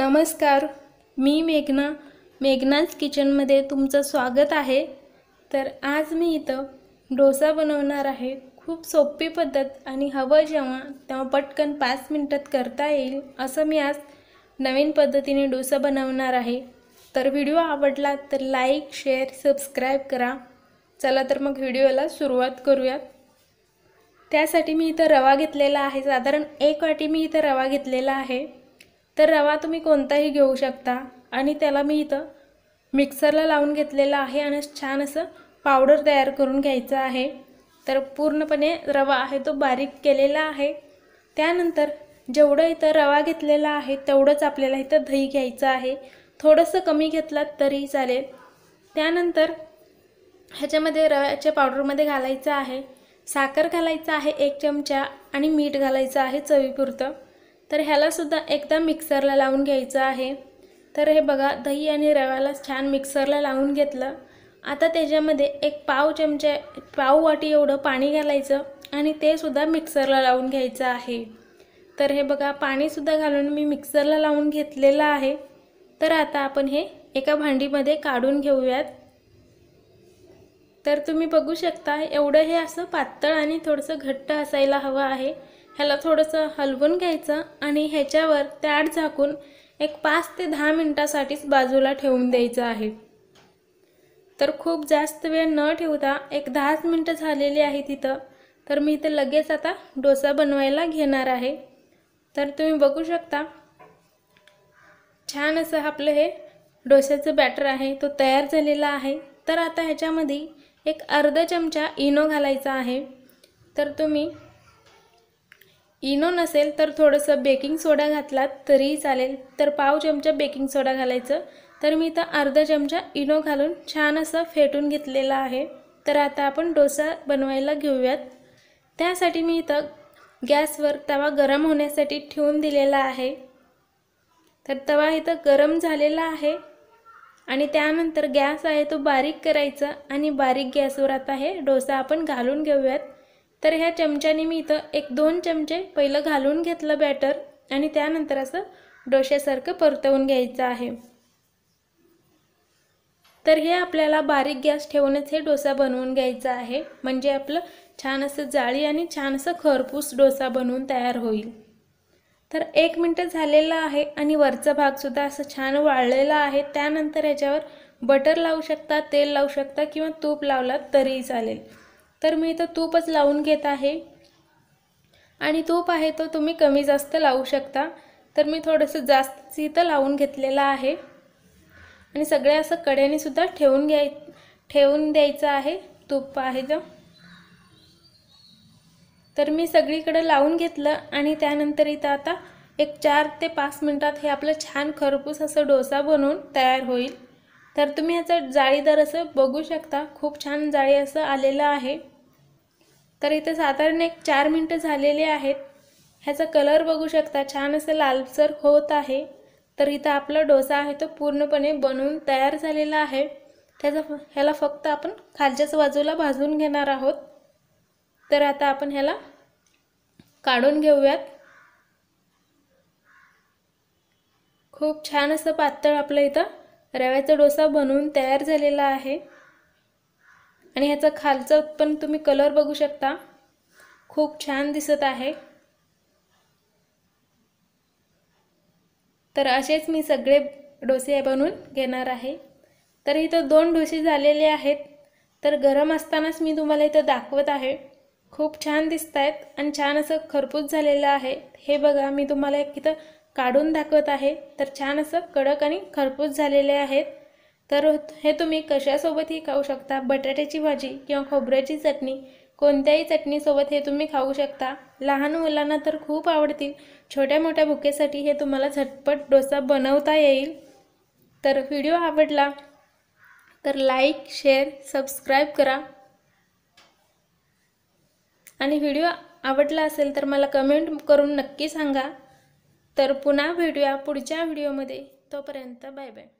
नमस्कार मी मेघना मेघनाज किचनमध्ये तुमचं स्वागत आहे तर आज मी इथं डोसा बनवणार आहे खूप सोपी पद्धत आणि हवं जेव्हा तेव्हा पटकन पाच मिनटात करता येईल असं मी आज नवीन पद्धतीने डोसा बनवणार आहे तर व्हिडिओ आवडला तर लाईक शेअर सबस्क्राईब करा चला तर मग व्हिडिओला सुरुवात करूयात त्यासाठी मी इथं रवा घेतलेला आहे साधारण एक वाटी मी इथं रवा घेतलेला आहे तर रवा तुम्ही कोणताही घेऊ शकता आणि त्याला मी इथं मिक्सरला लावून घेतलेला आहे आणि छान असं पावडर तयार करून घ्यायचं आहे तर पूर्णपणे रवा आहे तो बारीक केलेला आहे त्यानंतर जेवढं इथं रवा घेतलेला आहे तेवढंच आपल्याला इथं दही घ्यायचं आहे थोडंसं कमी घेतलात तरी चालेल त्यानंतर ह्याच्यामध्ये रव्याच्या पावडरमध्ये घालायचं आहे साखर घालायचं आहे एक चमचा आणि मीठ घालायचं आहे चवीपुरतं तर ह्यालासुद्धा एकदा मिक्सरला लावून घ्यायचं आहे तर हे बघा दही आणि रव्याला छान मिक्सरला लावून घेतलं आता त्याच्यामध्ये एक पाव चमचे पाव वाटी एवढं पाणी घालायचं आणि ते सुद्धा मिक्सरला लावून घ्यायचं आहे तर हे बघा पाणीसुद्धा घालून मी मिक्सरला लावून घेतलेलं आहे तर आता आपण हे एका भांडीमध्ये काढून घेऊयात तर तुम्ही बघू शकता एवढं हे असं पातळ आणि थोडंसं घट्ट असायला हवं आहे ह्याला थोडंसं हलवून घ्यायचं आणि ह्याच्यावर त्याट झाकून एक पाच ते दहा मिनटासाठीच बाजूला ठेवून द्यायचं आहे तर खूप जास्त वेळ न ठेवता एक दहाच मिनटं झालेली आहे तिथं तर मी इथे लगेच आता डोसा बनवायला घेणार आहे तर तुम्ही बघू शकता छान असं आपलं हे डोस्याचं बॅटर आहे तो तयार झालेला आहे तर आता ह्याच्यामध्ये एक अर्धा चमचा इनो घालायचा आहे तर तुम्ही इनो नसेल तर थोडंसं बेकिंग सोडा घातलात तरीही चालेल तर पाव चमचा बेकिंग सोडा घालायचं तर मी इथं अर्धा चमचा इनो घालून छान असं फेटून घेतलेला आहे तर आता आपण डोसा बनवायला घेऊयात त्यासाठी मी इथं गॅसवर तवा गरम होण्यासाठी ठेवून दिलेला आहे तर तवा इथं गरम झालेला आहे आणि त्यानंतर गॅस आहे तो बारीक करायचा आणि बारीक गॅसवर आता हे डोसा आपण घालून घेऊयात तर ह्या चमच्याने मी इथं एक दोन चमचे पहिलं घालून घेतलं बॅटर आणि त्यानंतर असं डोश्यासारखं परतवून घ्यायचं आहे तर हे आपल्याला बारीक गॅस ठेवूनच हे डोसा बनवून घ्यायचा आहे म्हणजे आपलं छान असं जाळी आणि छान असं खरपूस डोसा बनवून तयार होईल तर एक मिनटं झालेलं आहे आणि वरचा भागसुद्धा असं छान वाळलेला आहे त्यानंतर याच्यावर बटर लावू शकता तेल लावू शकता किंवा तूप लावला तरीही चालेल तर मी इथं तूपच लावून घेत आहे आणि तूप आहे तो तुम्ही कमी जास्त लावू शकता तर मी थोडंसं जास्तच इथं लावून घेतलेलं आहे आणि सगळे असं कड्याने सुद्धा ठेवून घ्याय ठेवून द्यायचं आहे तूप आहे जो तर मी सगळीकडे लावून घेतलं आणि त्यानंतर इथं आता एक चार ते पाच मिनटात हे आपलं छान खरपूस असं डोसा बनवून तयार होईल तर तुम्ही ह्याचं जाळीदार असं बघू शकता खूप छान जाळी असं आलेलं आहे तर इथे साधारण एक चार मिनटं झालेले आहेत ह्याचा कलर बघू शकता छान असं लालसर होत आहे तर इथं आपला डोसा आहे तो पूर्णपणे बनवून तयार झालेला आहे त्याचा ह्याला फक्त आपण खालच्याच बाजूला भाजून घेणार आहोत तर आता आपण ह्याला काढून घेऊयात खूप छान असं पातळ आपलं इथं रव्याचा डोसा बनवून तयार झालेला आहे आणि ह्याचा खालचा पण तुम्ही कलर बघू शकता खूप छान दिसत आहे तर असेच मी सगळे डोसे बनवून घेणार आहे तर इथं दोन डोसे झालेले आहेत तर गरम असतानाच मी तुम्हाला इथं दाखवत आहे खूप छान दिसत आहेत आणि छान असं खरपूस झालेलं आहे हे बघा मी तुम्हाला एक इथं काढून दाखवत आहे तर छान असं कडक आणि खरपूस झालेले आहेत तर हे तुम्ही कशासोबतही खाऊ शकता बटाट्याची भाजी किंवा खोबऱ्याची चटणी कोणत्याही चटणीसोबत हे तुम्ही खाऊ शकता लहान मुलांना तर खूप आवडतील छोट्या मोठ्या भुकेसाठी हे तुम्हाला झटपट डोसा बनवता येईल तर व्हिडिओ आवडला तर लाईक शेअर सबस्क्राईब करा आणि व्हिडिओ आवडला असेल तर मला कमेंट करून नक्की सांगा तर पुन्हा भेटूया पुढच्या व्हिडिओमध्ये तोपर्यंत बाय बाय